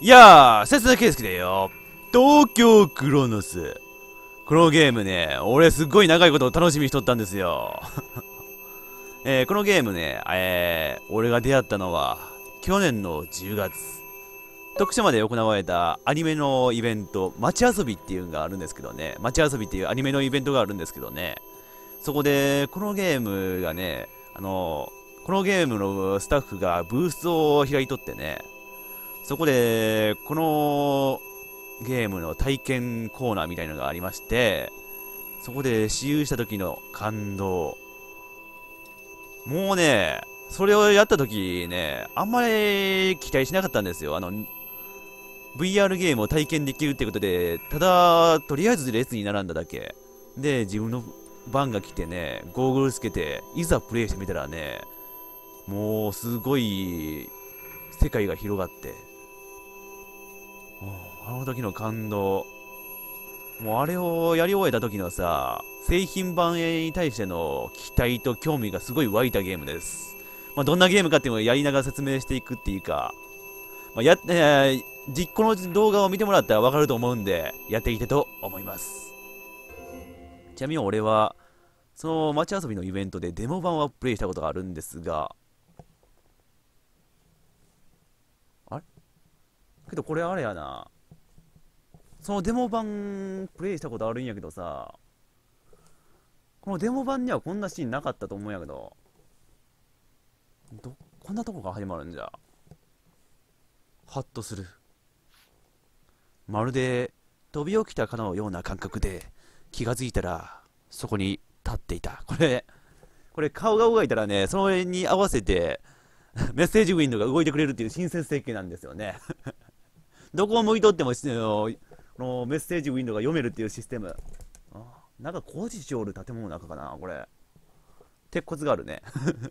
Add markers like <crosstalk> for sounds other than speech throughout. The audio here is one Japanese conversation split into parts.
いやあ、節田圭介だよ。東京クロノス。このゲームね、俺すっごい長いことを楽しみにしとったんですよ。<laughs> えー、このゲームね、えー、俺が出会ったのは、去年の10月。徳島で行われたアニメのイベント、街遊びっていうのがあるんですけどね、街遊びっていうアニメのイベントがあるんですけどね、そこで、このゲームがね、あの、このゲームのスタッフがブースを開いとってね、そこで、このゲームの体験コーナーみたいのがありまして、そこで私有した時の感動。もうね、それをやった時ね、あんまり期待しなかったんですよ。あの、VR ゲームを体験できるってことで、ただ、とりあえず列に並んだだけ。で、自分の番が来てね、ゴーグルつけて、いざプレイしてみたらね、もうすごい世界が広がって、あの時の感動。もうあれをやり終えた時のさ、製品版に対しての期待と興味がすごい湧いたゲームです。まあ、どんなゲームかっていうのをやりながら説明していくっていうか、まあ、や、えー、実行の動画を見てもらったらわかると思うんで、やっていきたいと思います。ちなみに俺は、その街遊びのイベントでデモ版をプレイしたことがあるんですが、あれけどこれあれやな。そのデモ版プレイしたことあるんやけどさ、このデモ版にはこんなシーンなかったと思うんやけど、ど、こんなとこが始まるんじゃ。ハッとする。まるで飛び起きたかのような感覚で気がついたらそこに立っていた。これ、これ顔が動いたらね、その上に合わせてメッセージウィンドウが動いてくれるっていう新鮮設計なんですよねどこを向いとっても、ののメッセージウィンドウが読めるっていうシステム。あか工事しおる建物の中かな、これ。鉄骨があるね。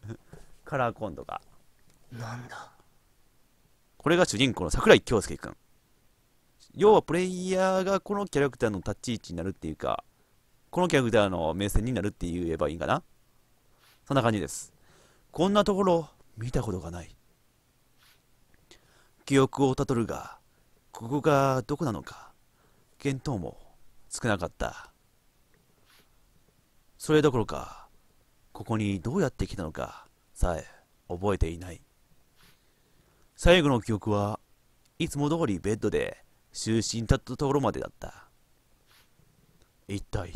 <laughs> カラーコンとか。なんだこれが主人公の桜井京介くん。要はプレイヤーがこのキャラクターの立ち位置になるっていうか、このキャラクターの目線になるって言えばいいんかなそんな感じです。こんなところ見たことがない。記憶をたどるが、ここがどこなのか見当も少なかったそれどころかここにどうやって来たのかさえ覚えていない最後の記憶はいつも通りベッドで就寝立ったところまでだった一体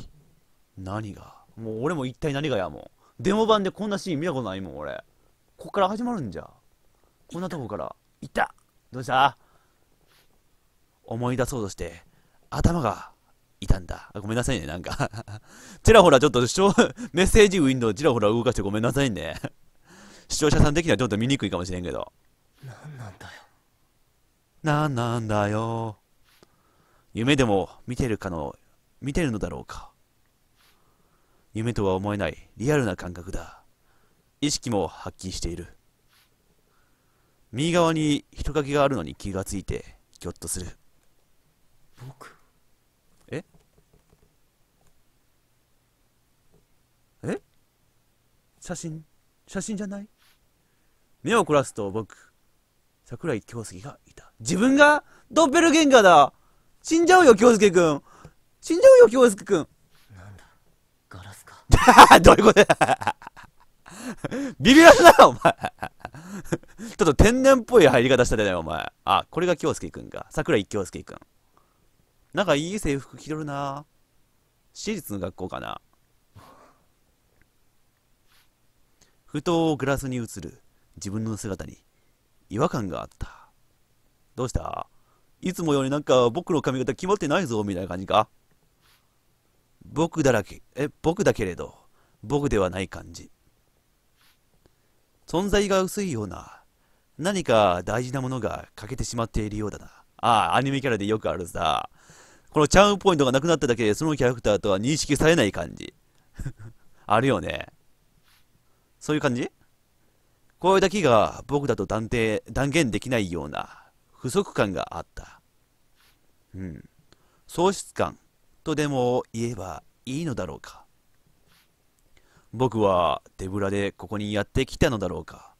何がもう俺も一体何がやもんデモ版でこんなシーン見たことないもん俺こっから始まるんじゃこんなとこから「いったどうした思い出そうとして、頭がたんだ。ごめんなさいね、なんか <laughs> ちらほらちょっとメッセージウィンドウちらほら動かしてごめんなさいね <laughs> 視聴者さん的にはちょっと見にくいかもしれんけど。なんなんだよ。なんなんだよ。夢でも見てるかの、見てるのだろうか。夢とは思えないリアルな感覚だ。意識も発揮している。右側に人影があるのに気がついて、ぎょっとする。僕ええ写真写真じゃない目を凝らすと僕桜井京介がいた自分がドッペルゲンガーだ死んじゃうよ京介くん死んじゃうよ京介くんなんだガラスか <laughs> どういうことだビビらせなお前ちょっと天然っぽい入り方したでねお前あこれが京介くんか桜井京介くんなんかいい制服着とるな私立の学校かなふとグラスに映る自分の姿に違和感があったどうしたいつもよりなんか僕の髪型決まってないぞみたいな感じか僕だらけ、え、僕だけれど、僕ではない感じ。存在が薄いような、何か大事なものが欠けてしまっているようだな。ああ、アニメキャラでよくあるさ。このチャームポイントがなくなっただけで、そのキャラクターとは認識されない感じ。<laughs> あるよね。そういう感じこれだけが僕だと断定、断言できないような不足感があった。うん。喪失感とでも言えばいいのだろうか。僕は手ぶらでここにやってきたのだろうか。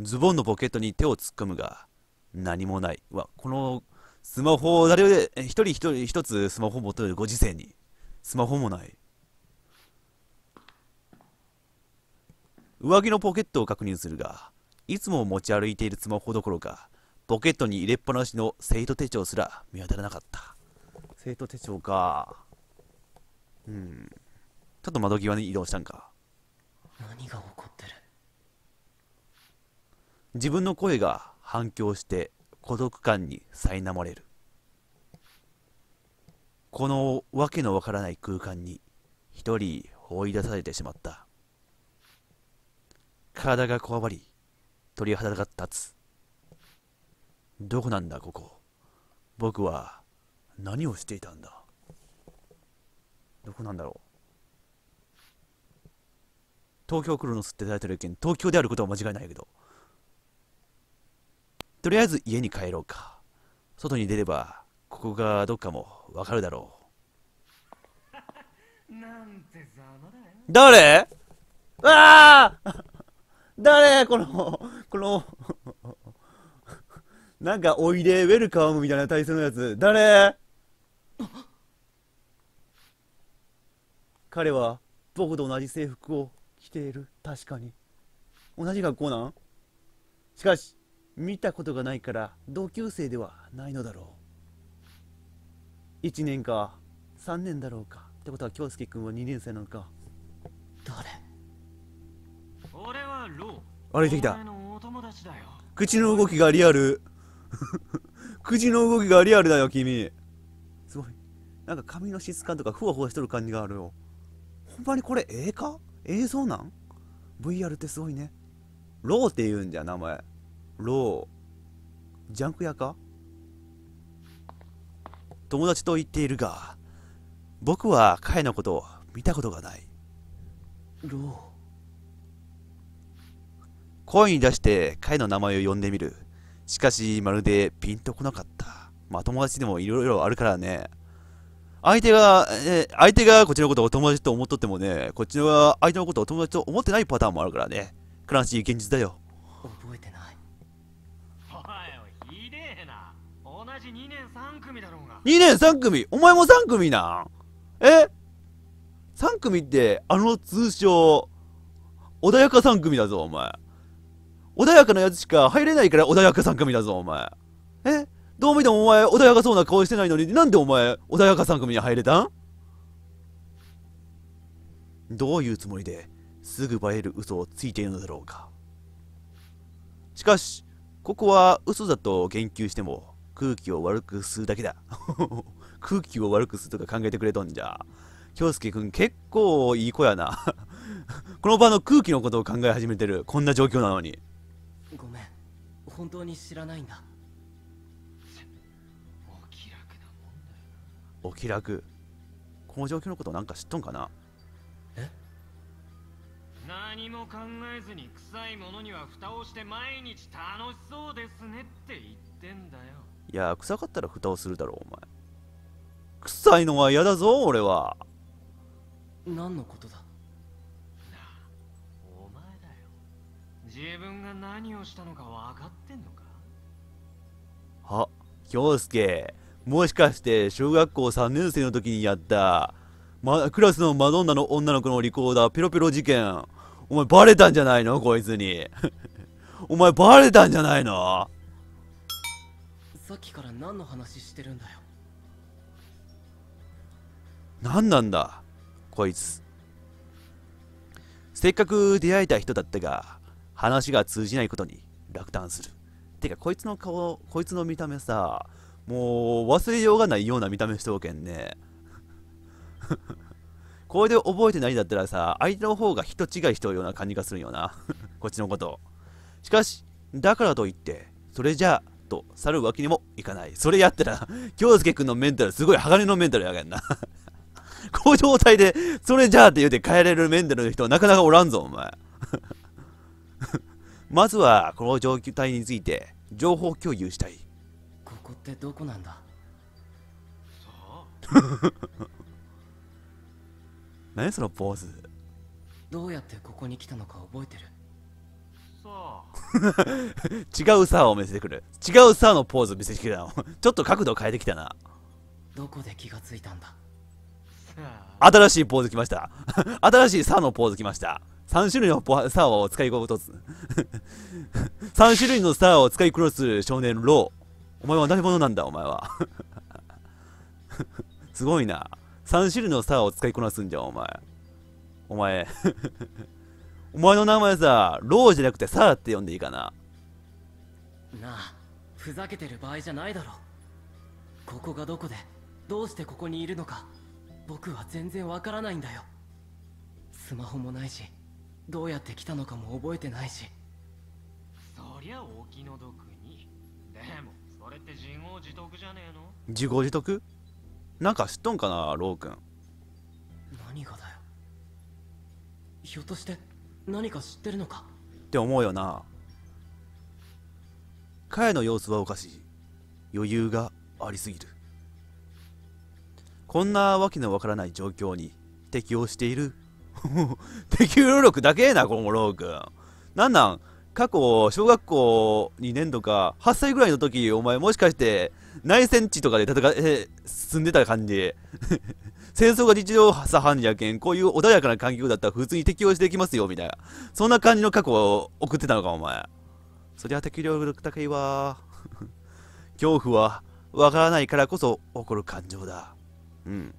ズボンのポケットに手を突っ込むが、何もない。わ、このスマホを誰で、一人一人一つスマホを持ってるご時世に、スマホもない。上着のポケットを確認するが、いつも持ち歩いているスマホどころか、ポケットに入れっぱなしの生徒手帳すら見当たらなかった。生徒手帳か。うん。ちょっと窓際に移動したんか。何が起こってる自分の声が反響して孤独感に苛まれるこのわけのわからない空間に一人放り出されてしまった体がこわばり鳥肌が立つどこなんだここ僕は何をしていたんだどこなんだろう東京クロノスってタイトル件東京であることは間違いないけどとりあえず家に帰ろうか。外に出れば、ここがどっかもわかるだろう。誰ああ誰この、このなんか、おいで、ウェルカムみたいな体勢のやつ。誰彼は、僕と同じ制服を着ている。確かに。同じ学校なんしかし、見たことがないから同級生ではないのだろう1年か3年だろうかってことは京介君は2年生なのか誰俺はロー歩いてきた口の動きがリアル <laughs> 口の動きがリアルだよ君すごいなんか髪の質感とかふわふわしとる感じがあるよほんまにこれええか映像なん ?VR ってすごいねローって言うんじゃ名前ロージャンク屋か友達と言っているが僕は彼のことを見たことがないロー声に出して彼の名前を呼んでみるしかしまるでピンとこなかったまあ友達でもいろいろあるからね相手が、え相手がこっちのことを友達と思っとってもね、こっちの相手のことを友達と思ってないパターンもあるからね。悲しい現実だよ。じ2年3組だろうが2年3組お前も3組なんえ3組ってあの通称穏やか3組だぞお前穏やかなやつしか入れないから穏やか3組だぞお前えどう見てもお前穏やかそうな顔してないのになんでお前穏やか3組に入れたんどういうつもりですぐバレる嘘をついているのだろうかしかしここは嘘だと言及しても空気を悪くするだけだ。<laughs> 空気を悪くするとか考えてくれとんじゃ。京介くん結構いい子やな。この場の空気のことを考え始めてる。こんな状況なのに。ごめん。本当に知らないんだ。お気楽なもんだよ。お気楽。この状況のことなんか知っとんかなえ何も考えずに臭いものには蓋をして毎日楽しそうですねって言ってんだよ。いや、臭かったら蓋をするだろう、お前。臭いのは嫌だぞ、俺は。何のことだお前だよ。自分が何をしたのか分かってんのかあ、京介。もしかして小学校3年生の時にやった、ま、クラスのマドンナの女の子のリコーダーペロペロ事件お前バレたんじゃないのこいつに <laughs> お前バレたんじゃないのさっきから何の話してるんだよ何なんだこいつせっかく出会えた人だったが話が通じないことに落胆するてかこいつの顔こいつの見た目さもう忘れようがないような見た目しておけんね <laughs> これで覚えてないんだったらさ相手の方が人違いしておるような感じがするよな <laughs> こっちのことしかしだからといってそれじゃあと去るわけにもいかない。それやったら、<laughs> 京介くんのメンタル、すごい鋼のメンタルやがんな。<laughs> この状態で、それじゃあって言うて帰れるメンタルの人はなかなかおらんぞ、お前。<laughs> まずは、この状態について、情報共有したい。ここってどこなんださあ何そのポーズどうやってここに来たのか覚えてるさあ <laughs> 違うさを見せてくる違うさのポーズ見せてきたの <laughs> ちょっと角度変えてきたなどこで気がついたんだ新しいポーズきました <laughs> 新しいさのポーズきました3種類のポサーを使いこぶと3種類のサーを使いこぶす少年ローお前は何者なんだお前はすごいな3種類のサーを使いこなすんじゃんお前お前お前の名前さ、ローじゃなくてサーって呼んでいいかな。なあ、ふざけてる場合じゃないだろ。ここがどこで、どうしてここにいるのか、僕は全然わからないんだよ。スマホもないし、どうやって来たのかも覚えてないし。そりゃお気の毒に。でも、それって自業自得じゃねえの自業自得なんか知っとんかな、ロー君。何がだよ。ひょっとして。何か知ってるのかって思うよな彼の様子はおかしい余裕がありすぎるこんなわけのわからない状況に適応している <laughs> 適応力だけえなこのロー君なんなん過去小学校2年とか8歳ぐらいの時お前もしかして内戦地とかで戦え進んでた感じ戦争が日常茶飯事やけん、こういう穏やかな環境だったら普通に適応していきますよ、みたいな。そんな感じの過去を送ってたのか、お前。そりゃ適量力高いわ。恐怖は、わからないからこそ起こる感情だ。うん。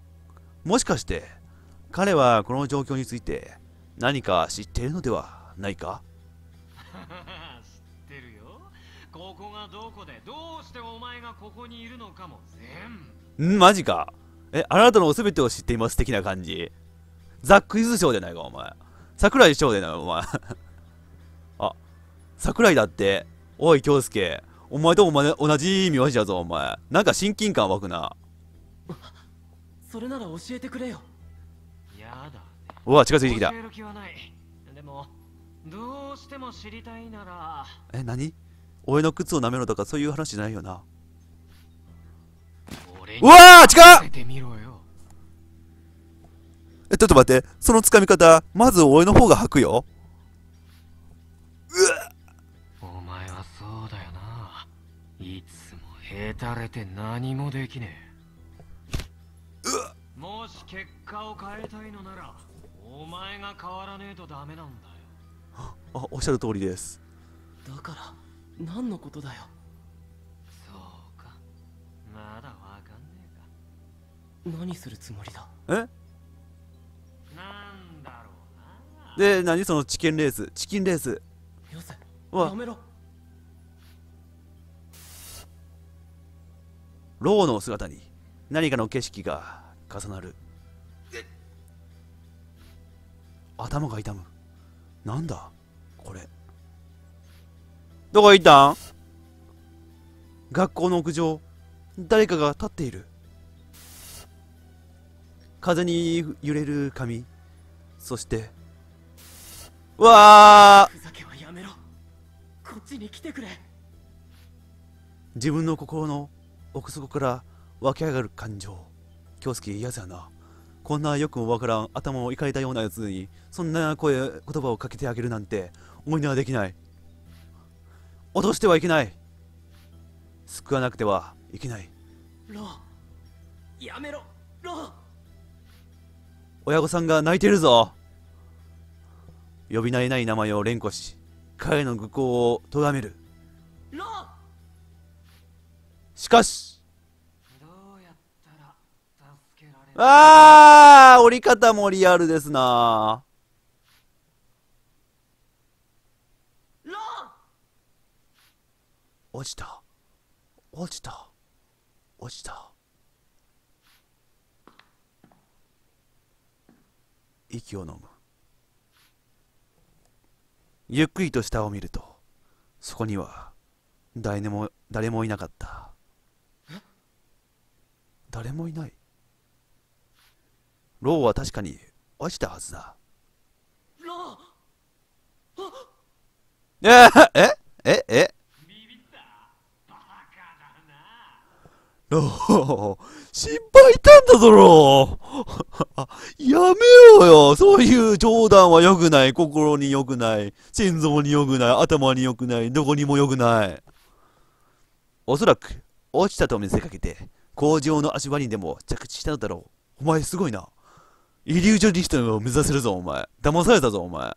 もしかして、彼はこの状況について何か知っているのではないか <laughs> 知ってるよ。ここがどこで、どうしてお前がここにいるのかも全部。ん、マジか。え、あなたの全てを知っています的な感じ。ザ・クイズショーじゃないか、お前。桜井ショーじゃない、お前。<laughs> あ、桜井だって。おい、京介。お前とお前、同じ名字だぞ、お前。なんか親近感湧くな。それなら教えてくれよ。やだ。うわ、近づいてきた。でも、どうしても知りたいなら。え、何俺の靴を舐めろとかそういう話じゃないよな。うわー近っえ、ちょっと待って。その掴み方、まず俺の方が吐くよ。うわお前はそうだよな。いつもへたれて何もできねえ。うわもし結果を変えたいのなら、お前が変わらねえとダメなんだよ。あ、おっしゃる通りです。だから、何のことだよ。何するつもりだえなんだろうなで何そのチキンレースチキンレースよせやめろローの姿に何かの景色が重なる頭が痛むなんだこれどこ行ったん学校の屋上誰かが立っている風に揺れる髪そしてわあふざけはやめろこっちに来てくれ自分の心の奥底から湧き上がる感情京介嫌だなこんなよくもわからん頭をいかれたようなやつにそんな声言葉をかけてあげるなんて思いにはできない落としてはいけない救わなくてはいけないロやめろロー親御さんが泣いてるぞ呼び慣れない名前を連呼し彼の愚行を咎めるしかしああ折り方もリアルですな落ちた落ちた落ちた息を飲むゆっくりと下を見るとそこには誰も誰もいなかった誰もいないローは確かに落ちたはずだローえ <laughs> ええええ心配いたんだぞやめようよそういう冗談は良くない心に良くない心臓に良くない頭に良くないどこにも良くないおそらく落ちたと見せかけて工場の足場にでも着地したのだろうお前すごいなイリュージョニストを目指せるぞお前騙されたぞお前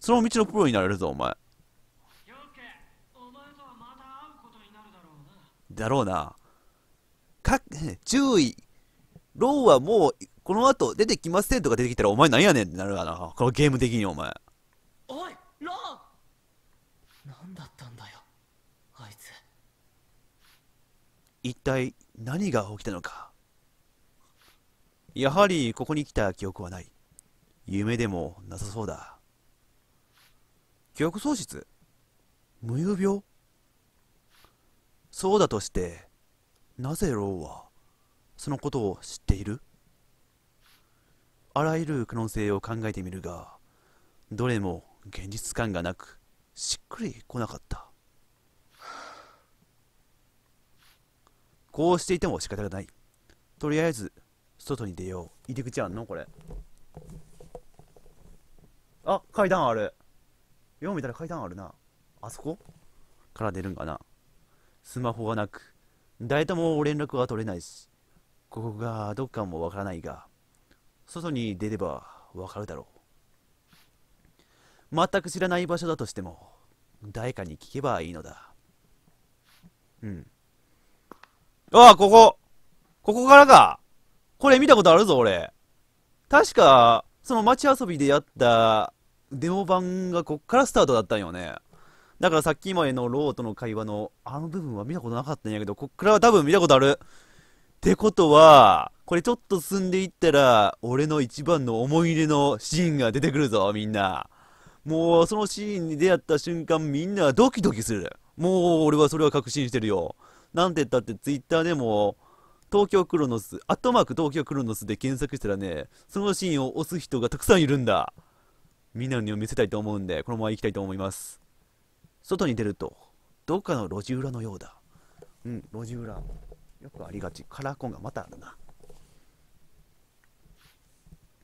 その道のプロになれるぞお前だろうなか、注意。ローはもう、この後出てきませんとか出てきたら、お前何やねんってなるがな。このゲーム的にお前。おい、ロー何だったんだよ、あいつ。一体、何が起きたのか。やはり、ここに来た記憶はない。夢でもなさそうだ。記憶喪失無遊病そうだとして、なぜローはそのことを知っているあらゆる可能性を考えてみるがどれも現実感がなくしっくりこなかったこうしていても仕方がないとりあえず外に出よう入り口あんのこれあ階段あるよう見たら階段あるなあそこから出るんかなスマホがなく誰とも連絡は取れないし、ここがどっかもわからないが、外に出ればわかるだろう。全く知らない場所だとしても、誰かに聞けばいいのだ。うん。ああ、ここここからかこれ見たことあるぞ、俺。確か、その街遊びでやったデモ版がこっからスタートだったんよね。だからさっきまでのローとの会話のあの部分は見たことなかったんやけど、こっからは多分見たことある。ってことは、これちょっと進んでいったら、俺の一番の思い入れのシーンが出てくるぞ、みんな。もう、そのシーンに出会った瞬間、みんなドキドキする。もう、俺はそれは確信してるよ。なんて言ったって、ツイッターでも、東京クロノス、アットマーク東京クロノスで検索したらね、そのシーンを押す人がたくさんいるんだ。みんなに見せたいと思うんで、このまま行きたいと思います。外に出るとどっかの路地裏のようだうん路地裏よくありがちカラーコンがまたあるな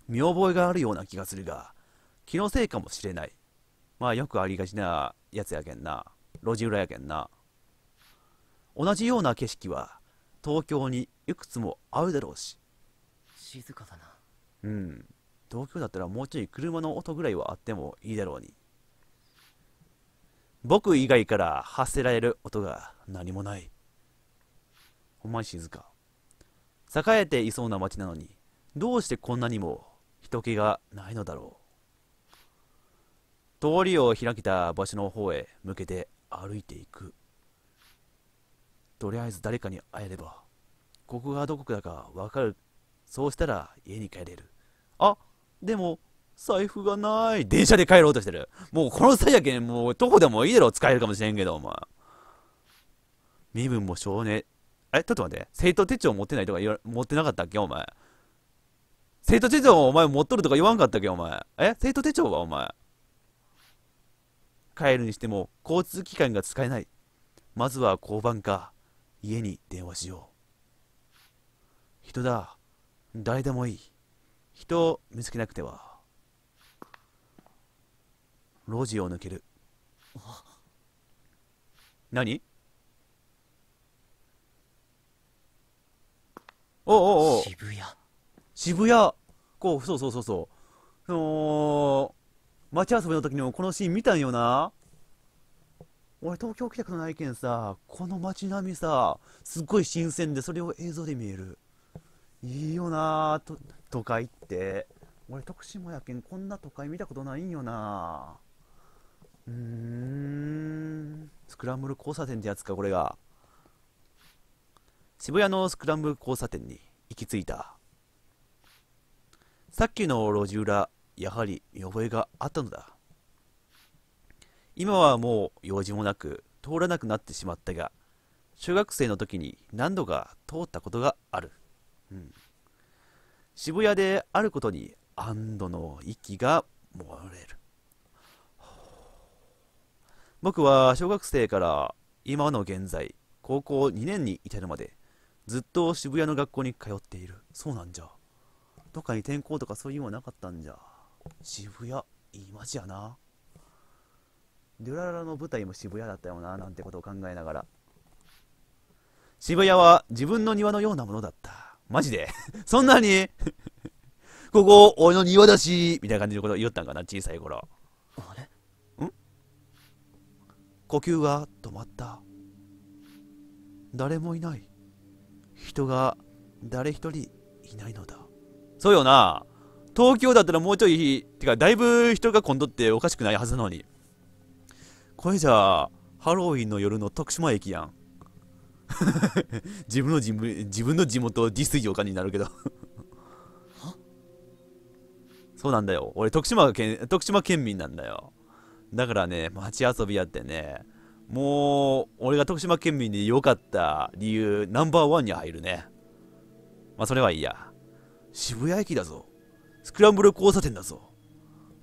見覚えがあるような気がするが気のせいかもしれないまあよくありがちなやつやけんな路地裏やけんな同じような景色は東京にいくつも合うだろうし静かだなうん東京だったらもうちょい車の音ぐらいはあってもいいだろうに僕以外から発せられる音が何もない。ほんまに静か。栄えていそうな街なのに、どうしてこんなにも人気がないのだろう。通りを開けた場所の方へ向けて歩いていく。とりあえず誰かに会えれば、ここがどこだかわかる。そうしたら家に帰れる。あ、でも財布がない。電車で帰ろうとしてる。もうこの際やけん、もう徒歩でもいいだろ、使えるかもしれんけど、お前。身分も少年。え、ちょっと待って。生徒手帳持ってないとか言わ持ってなかったっけ、お前。生徒手帳お前持っとるとか言わんかったっけ、お前。え、生徒手帳は、お前。帰るにしても、交通機関が使えない。まずは交番か。家に電話しよう。人だ。誰でもいい。人を見つけなくては。路地を抜ける何おおお渋谷渋谷こうそうそうそうそうその街遊びの時にもこのシーン見たんよな俺東京来たことないけんさこの街並みさすっごい新鮮でそれを映像で見えるいいよなと都会って俺徳島やけんこんな都会見たことないんよなうーんスクランブル交差点ってやつかこれが渋谷のスクランブル交差点に行き着いたさっきの路地裏やはり見覚えがあったのだ今はもう用事もなく通らなくなってしまったが小学生の時に何度か通ったことがある、うん、渋谷であることに安堵の息が漏れる僕は小学生から今の現在、高校2年に至るまで、ずっと渋谷の学校に通っている。そうなんじゃ。どっかに転校とかそういうのはなかったんじゃ。渋谷、いい街やな。デュララの舞台も渋谷だったよな、なんてことを考えながら。渋谷は自分の庭のようなものだった。マジで <laughs> そんなに <laughs> ここ、俺の庭だし、みたいな感じのことを言ったんかな、小さい頃。呼吸が止まった誰もいない人が誰一人いないのだそうよな東京だったらもうちょいてかだいぶ人が混んどっておかしくないはずなのにこれじゃあハロウィンの夜の徳島駅やん <laughs> 自分の自分の地元ディスイになるけどそうなんだよ俺徳島県徳島県民なんだよだからね、街遊びやってね、もう、俺が徳島県民で良かった理由、ナンバーワンに入るね。まあ、それはいいや。渋谷駅だぞ。スクランブル交差点だぞ。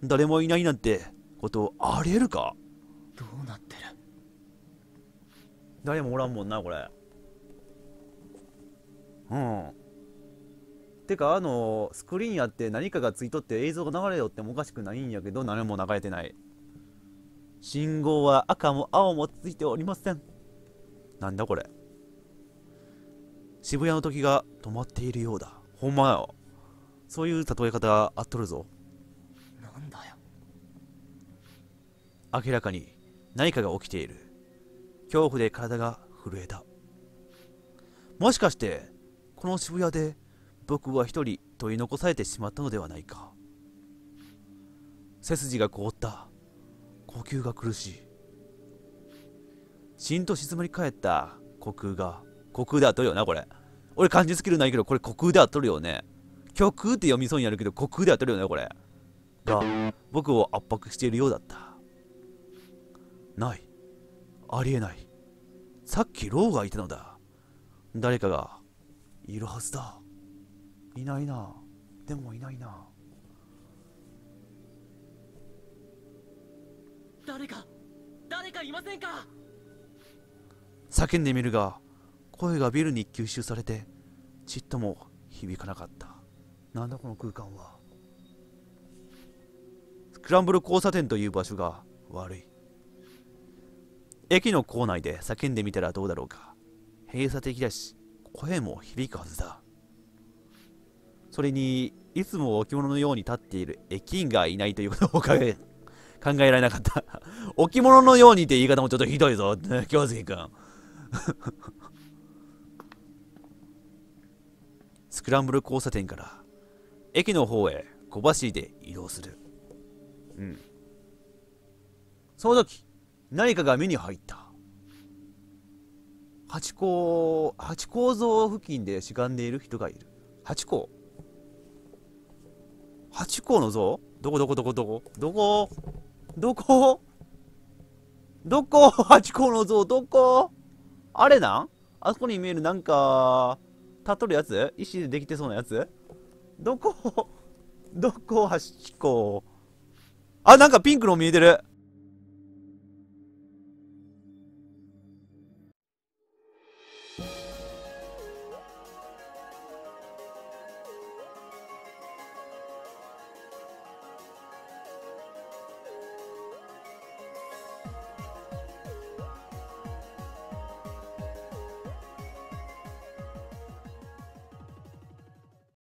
誰もいないなんて、ことありえるかどうなってる誰もおらんもんな、これ。うん。てか、あの、スクリーンやって何かがついとって映像が流れよってもおかしくないんやけど、何も流れてない。信号は赤も青もついておりません。なんだこれ。渋谷の時が止まっているようだ。ほんまよ。そういう例え方あっとるぞ。なんだよ。明らかに何かが起きている。恐怖で体が震えた。もしかして、この渋谷で僕は一人取り残されてしまったのではないか。背筋が凍った。呼吸が苦しいしんと静まり返った虚空が虚空でっとるよなこれ俺漢字スキルないけどこれ虚空でっとるよね虚空って読みそうになるけど虚空でっとるよねこれが僕を圧迫しているようだったないありえないさっきローがいたのだ誰かがいるはずだいないなでもいないな誰か誰かいませんか叫んでみるが声がビルに吸収されてちっとも響かなかったなんだこの空間はスクランブル交差点という場所が悪い駅の構内で叫んでみたらどうだろうか閉鎖的だし声も響くはずだそれにいつも置物のように立っている駅員がいないということをおかげ考えられなかった置 <laughs> 物のようにって言い方もちょっとひどいぞ、<laughs> 京介くん。<laughs> スクランブル交差点から、駅の方へ小走りで移動する。うん。その時、何かが目に入った。八甲、八甲像付近でしがんでいる人がいる。八甲八甲の像どこどこどこどこどこどこどこハチ公の像、どこあれなんあそこに見えるなんか、立っとるやつ石でできてそうなやつどこどこハチ公あ、なんかピンクの見えてる